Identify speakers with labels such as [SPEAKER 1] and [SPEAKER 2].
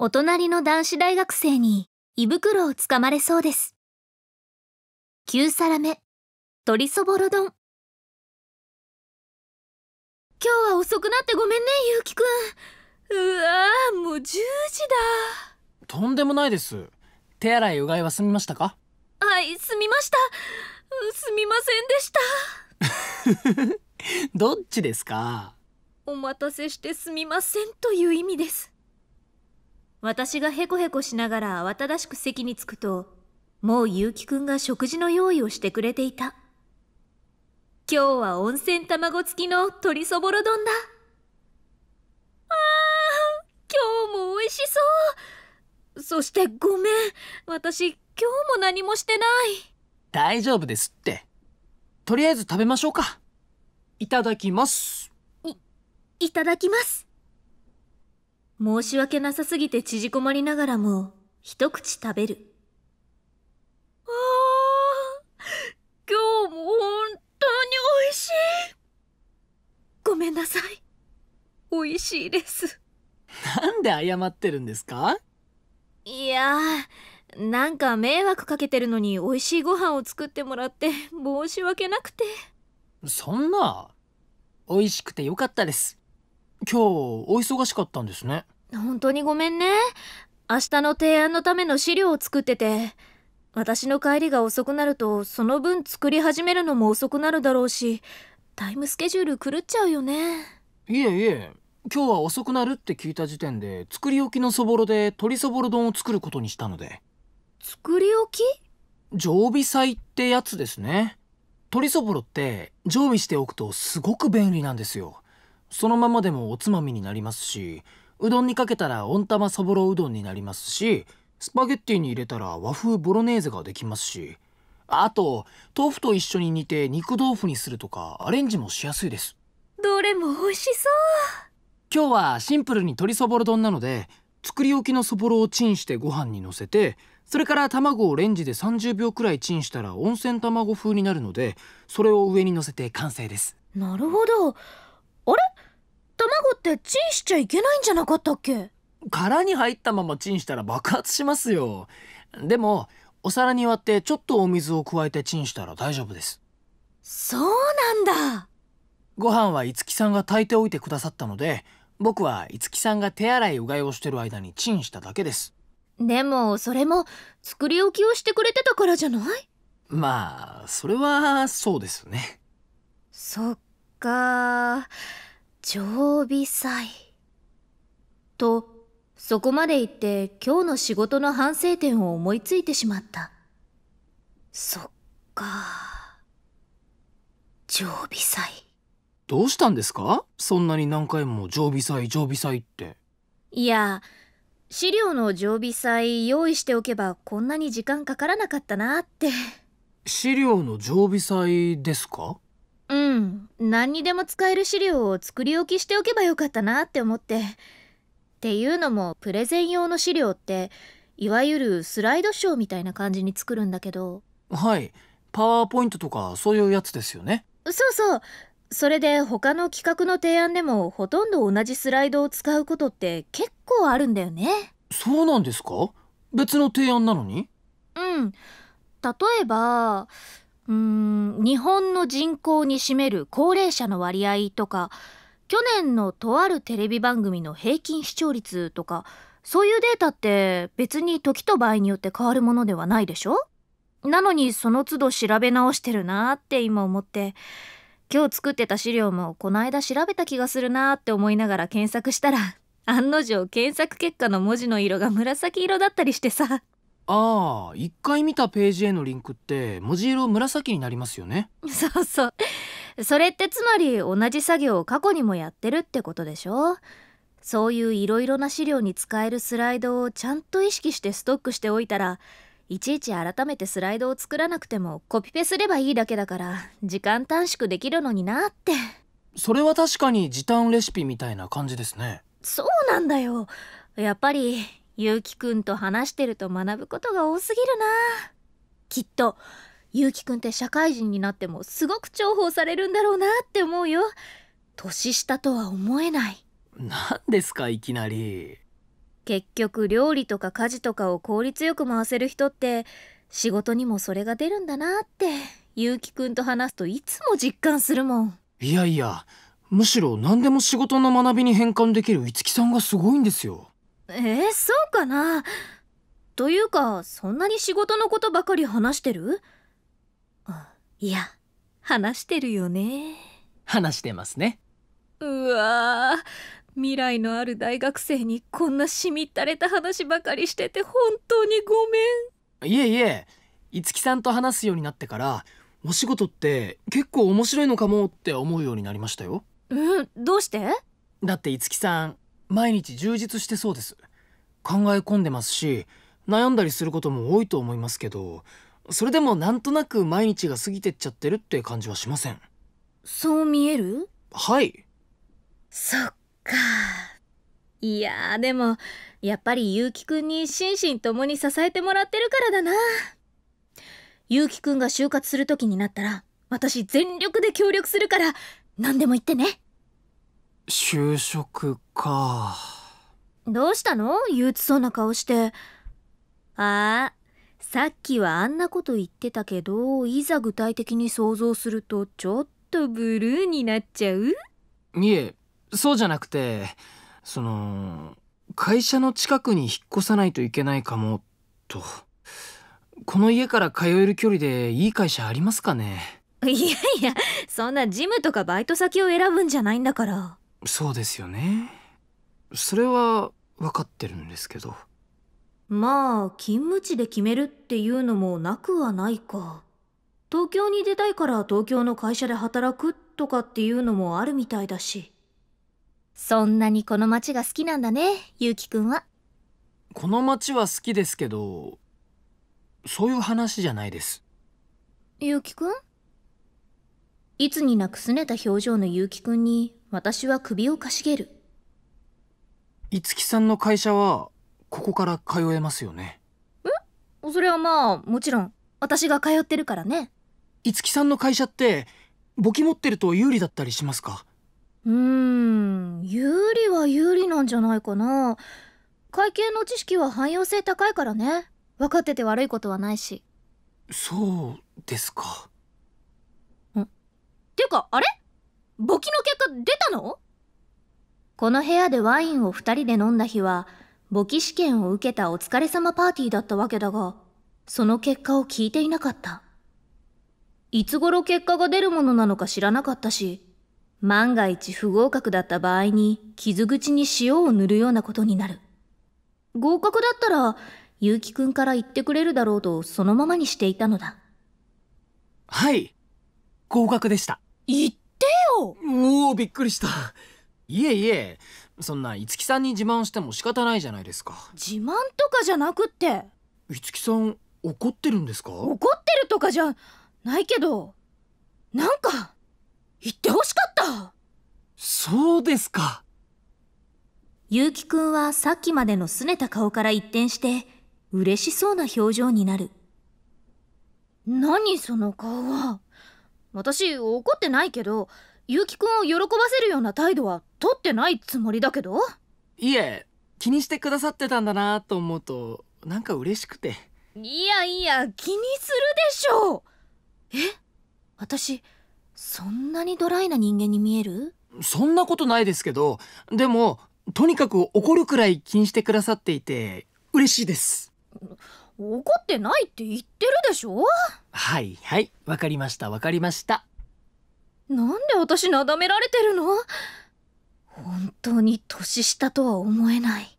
[SPEAKER 1] お隣の男子大学生に胃袋をつかまれそうです。9皿目、鶏そぼろ丼。今日は遅くなってごめんね、ゆうきくん。うわぁ、もう10時だ。とんで
[SPEAKER 2] もないです。手洗い、うがいは済みましたか
[SPEAKER 1] はい、済みました。すみま
[SPEAKER 2] せんでした。どっちですか
[SPEAKER 1] お待たせしてすみませんという意味です。私がへこへこしながら慌ただしく席に着くと、もう結城くんが食事の用意をしてくれていた。今日は温泉卵付きの鶏そぼろ丼だ。ああ、今日も美味しそう。そしてごめん、私今日も何もしてない。
[SPEAKER 2] 大丈夫ですって。
[SPEAKER 1] とりあえず食べましょうか。いただきます。い、いただきます。申し訳なさすぎて縮こまりながらも、一口食べる。ああ、今日も本当に美味しい。ごめんなさい。美味しいです。
[SPEAKER 2] なんで謝ってるんですか
[SPEAKER 1] いやなんか迷惑かけてるのに美味しいご飯を作ってもらって申し訳なくて。
[SPEAKER 2] そんな、美味しくてよかったです。今日お忙しかったんですね
[SPEAKER 1] 本当にごめんね明日の提案のための資料を作ってて私の帰りが遅くなるとその分作り始めるのも遅くなるだろうしタイムスケジュール狂っちゃうよねいえい
[SPEAKER 2] え今日は遅くなるって聞いた時点で作り置きのそぼろで鶏そぼろ丼を作ることにしたので作り置き常備菜ってやつですね鶏そぼろって常備しておくとすごく便利なんですよそのままでもおつまみになりますしうどんにかけたら温玉そぼろうどんになりますしスパゲッティに入れたら和風ボロネーゼができますしあと豆腐と一緒に煮て肉豆腐にするとかアレンジもしやすいです
[SPEAKER 1] どれも美味しそう
[SPEAKER 2] 今日はシンプルに鶏そぼろ丼なので作り置きのそぼろをチンしてご飯にのせてそれから卵をレンジで30秒くらいチンしたら温泉卵風になるのでそれを上にのせて完成ですなるほ
[SPEAKER 1] どあ
[SPEAKER 2] れってチンしちゃいけないんじゃなかったっけ殻に入ったままチンしたら爆発しますよでもお皿に割ってちょっとお水を加えてチンしたら大丈夫ですそうなんだご飯は五木さんが炊いておいてくださったので僕は五木さんが手洗いうがいをしてる間にチンしただけです
[SPEAKER 1] でもそれも作り置きをしてくれてたからじゃない
[SPEAKER 2] まあそれは
[SPEAKER 1] そうですねそっかー常備祭。と、そこまで言って今日の仕事の反省点を思いついてしまった。そっか。
[SPEAKER 2] 常備祭。どうしたんですかそんなに何回も常備祭常備祭って。
[SPEAKER 1] いや、資料の常備祭用意しておけばこんなに時間かからなかったなって。
[SPEAKER 2] 資料の常備祭ですか
[SPEAKER 1] うん何にでも使える資料を作り置きしておけばよかったなって思ってっていうのもプレゼン用の資料っていわゆるスライドショーみたいな感じに作るんだけど
[SPEAKER 2] はいパワーポイントとかそういうやつですよね
[SPEAKER 1] そうそうそれで他の企画の提案でもほとんど同じスライドを使うことって結構あるんだよね
[SPEAKER 2] そうなんですか別の提案なのに
[SPEAKER 1] うん例えばうん日本の人口に占める高齢者の割合とか去年のとあるテレビ番組の平均視聴率とかそういうデータって別に時と場合によって変わるものではないでしょなのにその都度調べ直してるなって今思って今日作ってた資料もこないだ調べた気がするなって思いながら検索したら案の定検索結果の文字の色が紫色だったりしてさ
[SPEAKER 2] ああ一回見たページへのリンクって文字色紫になりますよ
[SPEAKER 1] ねそうそうそれってつまり同じ作業を過去にもやってるってことでしょそういういろいろな資料に使えるスライドをちゃんと意識してストックしておいたらいちいち改めてスライドを作らなくてもコピペすればいいだけだから時間短縮できるのになって
[SPEAKER 2] それは確かに時短レシピみたいな感じですね
[SPEAKER 1] そうなんだよやっぱりゆうきくんと話してると学ぶことが多すぎるなきっとゆうきくんって社会人になってもすごく重宝されるんだろうなって思うよ年下とは思えない
[SPEAKER 2] 何ですかいきなり
[SPEAKER 1] 結局料理とか家事とかを効率よく回せる人って仕事にもそれが出るんだなってゆうきくんと話すといつも実感するもん
[SPEAKER 2] いやいやむしろ何でも仕事の学びに変換できる五木さんがすごいんですよ
[SPEAKER 1] えー、そうかなというか、そんなに仕事のことばかり話してるいや、話してるよね。
[SPEAKER 2] 話してますね。
[SPEAKER 1] うわぁ、未来のある大学生にこんなしみったれた話ばかりしてて本当にご
[SPEAKER 2] めん。いえいえ、五木さんと話すようになってから、お仕事って結構面白いのかもって思うようになりましたよ。
[SPEAKER 1] うん、どうして
[SPEAKER 2] だって五木さん毎日充実してそうです考え込んでますし悩んだりすることも多いと思いますけどそれでもなんとなく毎日が過ぎてっちゃってるって感じはしません
[SPEAKER 1] そう見えるはいそっかいやーでもやっぱりゆうきくんに心身ともに支えてもらってるからだなゆうきくんが就活する時になったら私全力で協力するから何でも言ってね
[SPEAKER 2] 就職か
[SPEAKER 1] どうしたの憂鬱そうな顔してああさっきはあんなこと言ってたけどいざ具体的に想像するとちょっとブルーになっちゃう
[SPEAKER 2] いえそうじゃなくてその会社の近くに引っ越さないといけないかもとこの家から通える距離でいい会社ありますかね
[SPEAKER 1] いやいやそんなジムとかバイト先を選ぶんじゃないんだから。
[SPEAKER 2] そうですよね
[SPEAKER 1] それは
[SPEAKER 2] 分かってるんですけど
[SPEAKER 1] まあ勤務地で決めるっていうのもなくはないか東京に出たいから東京の会社で働くとかっていうのもあるみたいだしそんなにこの街が好きなんだねゆうきくんは
[SPEAKER 2] この街は好きですけどそういう話じゃないです
[SPEAKER 1] ゆうきくんいつになくすねた表情のゆうきくんに私は首をかしげる
[SPEAKER 2] 五木さんの会社はここから通えますよね
[SPEAKER 1] えそれはまあもちろん私が通ってるからね五木さんの
[SPEAKER 2] 会社って簿記持ってると有利だったりしますか
[SPEAKER 1] うーん有利は有利なんじゃないかな会計の知識は汎用性高いからね分かってて悪いことはないしそうですかんていうかあれ簿記の結果出たのこの部屋でワインを2人で飲んだ日は、簿記試験を受けたお疲れ様パーティーだったわけだが、その結果を聞いていなかった。いつ頃結果が出るものなのか知らなかったし、万が一不合格だった場合に傷口に塩を塗るようなことになる。合格だったら、ゆうきくんから言ってくれるだろうとそのままにしていたのだ。はい。合格でした。
[SPEAKER 2] 言っってよおおびっくりしたいえいえそんな五木さんに自慢しても仕方ないじゃないですか自慢とかじゃなくって五木さん怒ってるんですか怒ってるとかじゃないけど
[SPEAKER 1] なんか言ってほしかったそうですか結城くんはさっきまでの拗ねた顔から一転して嬉しそうな表情になる何その顔は私怒ってないけど結城くんを喜ばせるような態度は取ってないつもりだけど
[SPEAKER 2] いえ気にしてくださってたんだなと思うとなんか嬉しくて
[SPEAKER 1] いやいや気にするでしょうえ私そんなにドライな人間に見えるそんなことないですけど
[SPEAKER 2] でもとにかく怒るくらい気にしてくださっていて嬉しいです
[SPEAKER 1] 怒ってないって言ってるでしょ
[SPEAKER 2] はいはいわかりましたわかりま
[SPEAKER 1] したなんで私なだめられてるの本当に年下とは思えない